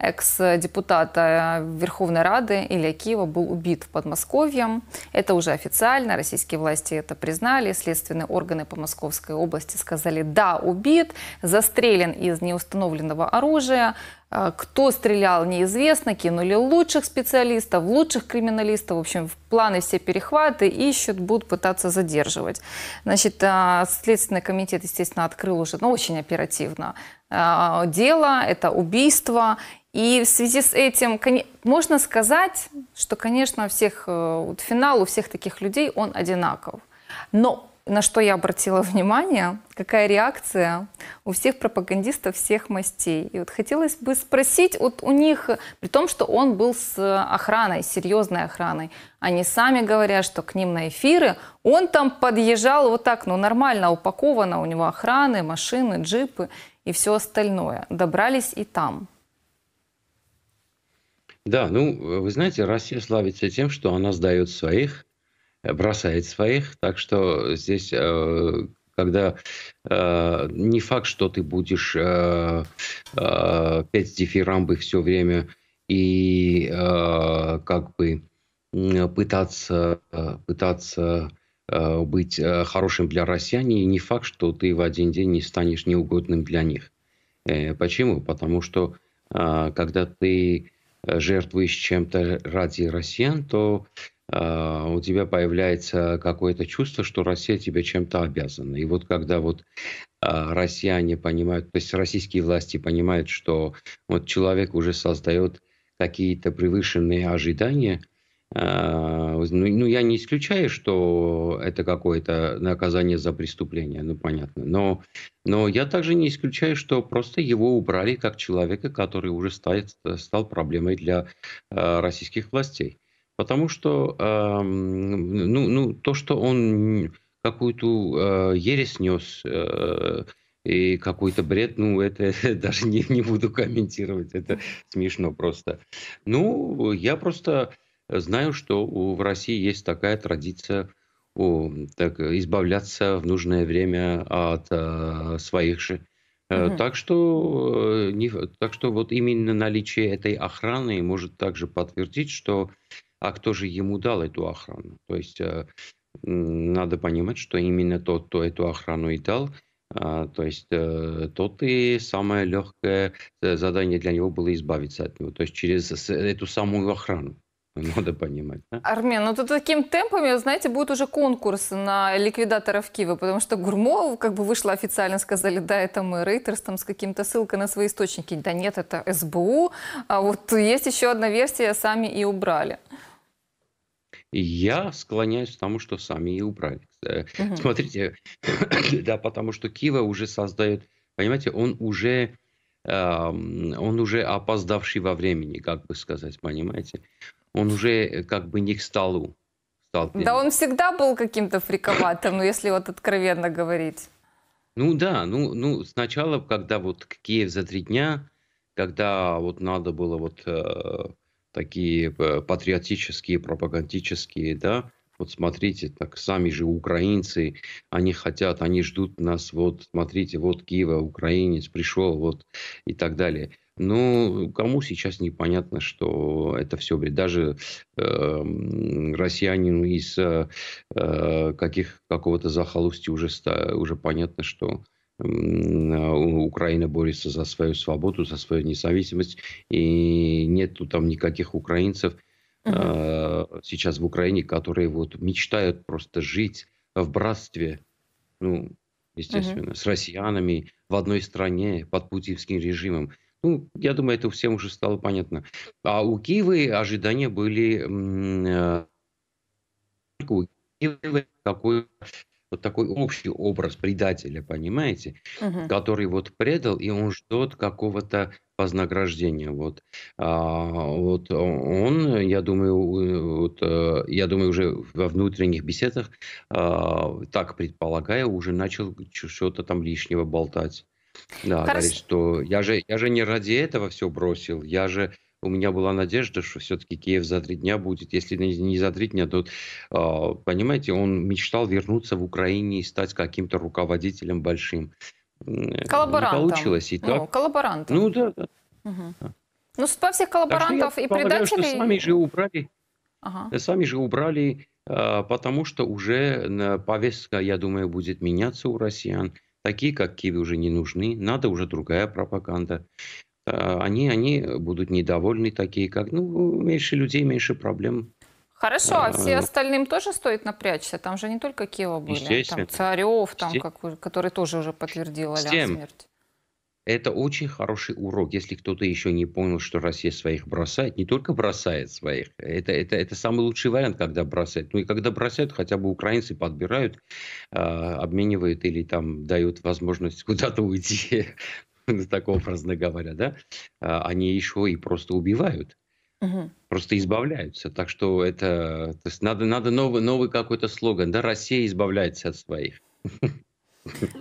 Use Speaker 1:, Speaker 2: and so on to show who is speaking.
Speaker 1: экс-депутата Верховной Рады Илья Киева был убит в Подмосковье. Это уже официально, российские власти это признали. Следственные органы по Московской области сказали «да, убит, застрелен из неустановленного оружия». А, кто стрелял, неизвестно. Кинули лучших специалистов, лучших криминалистов. В общем, в планы все перехваты ищут, будут пытаться задерживать. Значит, а, Следственный комитет, естественно, открыл уже, ну, очень оперативно а, дело, это убийство. И в связи с этим можно сказать, что, конечно, у всех, э, вот финал у всех таких людей он одинаков. Но на что я обратила внимание, какая реакция у всех пропагандистов всех мастей. И вот хотелось бы спросить вот у них, при том, что он был с охраной, серьезной охраной, они сами говорят, что к ним на эфиры он там подъезжал вот так, ну нормально упаковано, у него охраны, машины, джипы и все остальное. Добрались и там.
Speaker 2: Да, ну, э, вы знаете, Россия славится тем, что она сдает своих, э, бросает своих, так что здесь, э, когда не факт, что ты будешь петь дифирамбы все время и как бы пытаться, пытаться быть хорошим для россиян, и не факт, что ты в один день не станешь неугодным для них. Почему? Потому что когда ты жертвы с чем-то ради россиян, то э, у тебя появляется какое-то чувство, что Россия тебе чем-то обязана. И вот когда вот э, россияне понимают, то есть российские власти понимают, что вот человек уже создает какие-то превышенные ожидания, а, ну, ну, я не исключаю, что это какое-то наказание за преступление, ну, понятно. Но, но я также не исключаю, что просто его убрали как человека, который уже стал, стал проблемой для а, российских властей. Потому что ну, ну, то, что он какую-то а, ересь нес, э, и какой-то бред, ну, это даже не, не буду комментировать, это смешно просто. Ну, я просто Знаю, что у, в России есть такая традиция у, так, избавляться в нужное время от а, своих же. Угу. Так что, э, не, так что вот именно наличие этой охраны может также подтвердить, что а кто же ему дал эту охрану? То есть надо понимать, что именно тот, кто эту охрану и дал, а, то есть тот и самое легкое задание для него было избавиться от него, то есть через эту самую охрану надо понимать. Да?
Speaker 1: Армен, ну тут таким темпами, знаете, будет уже конкурс на ликвидаторов Киева, потому что Гурмов как бы вышла официально, сказали, да, это мы, Рейтерс, там с каким-то ссылкой на свои источники. Да нет, это СБУ. А вот есть еще одна версия, сами и убрали.
Speaker 2: Я склоняюсь к тому, что сами и убрали. Угу. Смотрите, да, потому что Киева уже создает, понимаете, он уже эм, он уже опоздавший во времени, как бы сказать, понимаете? он уже э, как бы не к столу. Стал да
Speaker 1: он всегда был каким-то фриковатым, ну, если вот откровенно говорить.
Speaker 2: Ну да, ну, ну сначала, когда вот Киев за три дня, когда вот надо было вот э, такие э, патриотические, пропагандические, да, вот смотрите, так сами же украинцы, они хотят, они ждут нас, вот смотрите, вот Киева, украинец пришел, вот и так далее. Ну, кому сейчас непонятно, что это все бред. Даже э, россиянину из э, э, каких, какого-то захолустья уже, ста, уже понятно, что э, Украина борется за свою свободу, за свою независимость, и нету там никаких украинцев – угу. сейчас в Украине, которые вот мечтают просто жить в братстве, ну, естественно, угу. с россиянами в одной стране под путинским режимом. Ну, я думаю, это всем уже стало понятно. А у Киева ожидания были э, у Киева такой вот такой общий образ предателя, понимаете, угу. который вот предал, и он ждет какого-то вознаграждения. Вот, а, вот он, я думаю, вот, э, я думаю, уже во внутренних беседах, а, так предполагая уже начал что-то там лишнего болтать. Да, Хорошо. говорит, что я же, я же не ради этого все бросил, я же у меня была надежда, что все-таки Киев за три дня будет. Если не за три дня, то, а, понимаете, он мечтал вернуться в Украине и стать каким-то руководителем большим коллаборантом. не получилось. И так... Ну, коллаборантом. Ну,
Speaker 1: да, да. Угу. Ну, судьба всех коллаборантов так я и предателей... Что сами же убрали, ага. Э,
Speaker 2: сами же убрали, э, потому что уже э, повестка, я думаю, будет меняться у россиян. Такие, как Киев, уже не нужны. Надо уже другая пропаганда они, они будут недовольны, такие как, ну, меньше людей, меньше проблем.
Speaker 1: Хорошо, а все э. остальным тоже стоит напрячься? Там же не только Кева были, там Царев, там, Все... как, который тоже уже подтвердил Аля смерть.
Speaker 2: Это очень хороший урок, если кто-то еще не понял, что Россия своих бросает, не только бросает своих, это, это, это самый лучший вариант, когда бросает. Ну и когда бросают, хотя бы украинцы подбирают, э, обменивают или там дают возможность куда-то уйти, такого образно говоря, да, а они еще и просто убивают. Угу. Просто избавляются. Так что это... То есть надо, надо новый, новый какой-то слоган. Да, Россия избавляется от своих.